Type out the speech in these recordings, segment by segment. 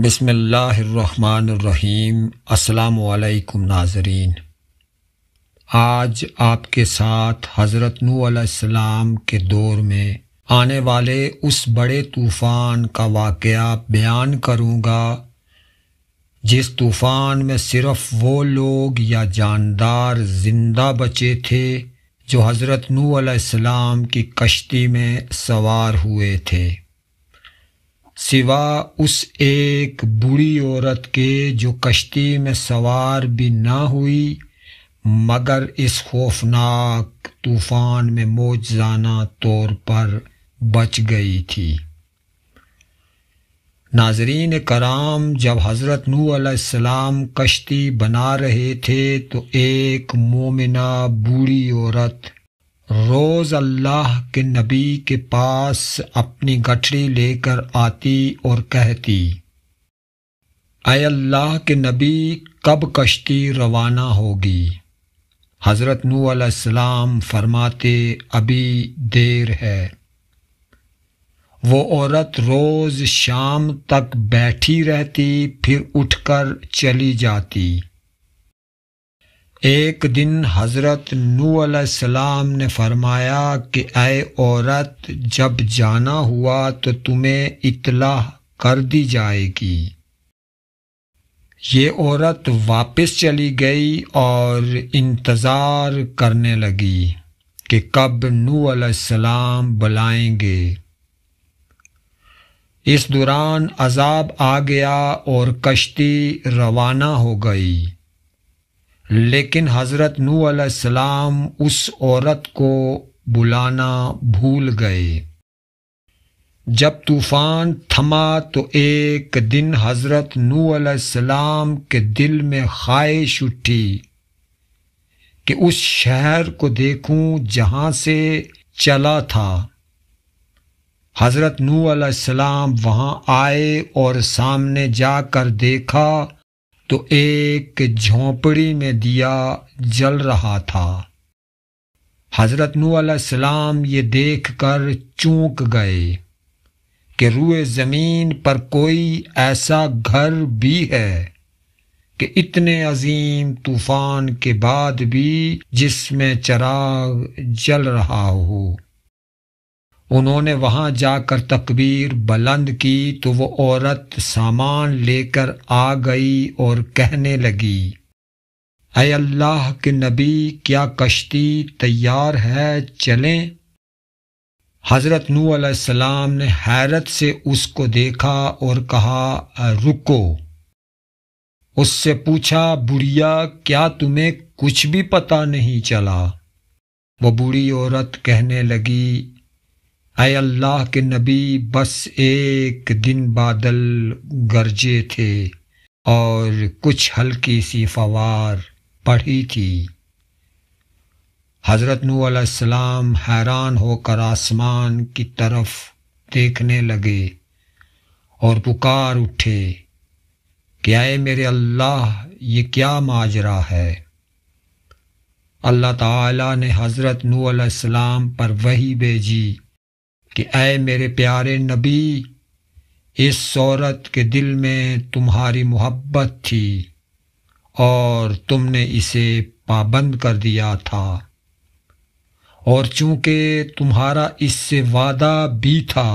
बिसमीम अल्लाम नाजरीन आज आपके साथ हज़रत नूसम के दौर में आने वाले उस बड़े तूफ़ान का वाक़ बयान करूँगा जिस तूफ़ान में सिर्फ़ वो लोग या जानदार ज़िंदा बचे थे जो हज़रत नूसम की कश्ती में सवार हुए थे सिवा उस एक बूढ़ी औरत के जो कश्ती में सवार भी ना हुई मगर इस खौफनाक तूफान में मौजाना तौर पर बच गई थी नाजरीन कराम जब हज़रत नूसम कश्ती बना रहे थे तो एक मोमिना बूढ़ी औरत रोज अल्लाह के नबी के पास अपनी गठरी लेकर आती और कहती अय अल्लाह के नबी कब कश्ती रवाना होगी हज़रत नू अलैहिस्सलाम फरमाते अभी देर है वो औरत रोज़ शाम तक बैठी रहती फिर उठकर चली जाती एक दिन हज़रत नू सलाम ने फरमाया कि अय औरत जब जाना हुआ तो तुम्हें इतला कर दी जाएगी ये औरत वापस चली गई और इंतज़ार करने लगी कि कब नू सलाम बुलाएंगे इस दौरान अजाब आ गया और कश्ती रवाना हो गई लेकिन हज़रत नू सलाम उस औरत को बुलाना भूल गए जब तूफ़ान थमा तो एक दिन हज़रत नू सलाम के दिल में ख्वाहिश उठी कि उस शहर को देखूं जहां से चला था हज़रत नू सलाम वहां आए और सामने जाकर देखा तो एक झोंपड़ी में दिया जल रहा था हजरत नू सलाम ये देख कर चूक गए कि रुए ज़मीन पर कोई ऐसा घर भी है कि इतने अजीम तूफान के बाद भी जिसमें चराग जल रहा हो उन्होंने वहां जाकर तकबीर बुलंद की तो वो औरत सामान लेकर आ गई और कहने लगी अय अल्लाह के नबी क्या कश्ती तैयार है चलें हज़रत नू सलाम ने हैरत से उसको देखा और कहा रुको उससे पूछा बुढ़िया क्या तुम्हें कुछ भी पता नहीं चला वो बूढ़ी औरत कहने लगी अय अल्लाह के नबी बस एक दिन बादल गरजे थे और कुछ हल्की सी फवार पढ़ी थी हजरत नूसम हैरान होकर आसमान की तरफ देखने लगे और पुकार उठे कि आए मेरे अल्लाह ये क्या माजरा है अल्लाह ताला ने हज़रत नूसम पर वही भेजी कि अय मेरे प्यारे नबी इस औरत के दिल में तुम्हारी मोहब्बत थी और तुमने इसे पाबंद कर दिया था और चूंकि तुम्हारा इससे वादा भी था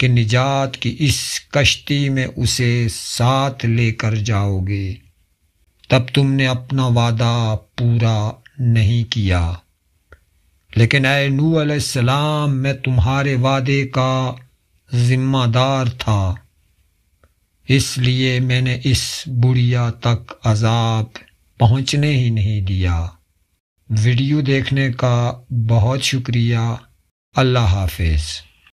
कि निजात की इस कश्ती में उसे साथ लेकर जाओगे तब तुमने अपना वादा पूरा नहीं किया लेकिन ए नू सलाम मैं तुम्हारे वादे का जिम्मेदार था इसलिए मैंने इस बुढ़िया तक अजाब पहुंचने ही नहीं दिया वीडियो देखने का बहुत शुक्रिया अल्लाह हाफिज़